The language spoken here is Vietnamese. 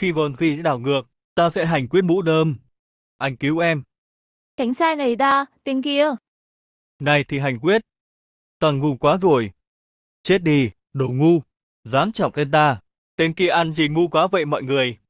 Khi vơn khi đảo ngược, ta sẽ hành quyết mũ đơm. Anh cứu em. Tránh sai này ta, tên kia. Này thì hành quyết. Toàn ngu quá rồi. Chết đi, đồ ngu. Dám chọc lên ta. Tên kia ăn gì ngu quá vậy mọi người.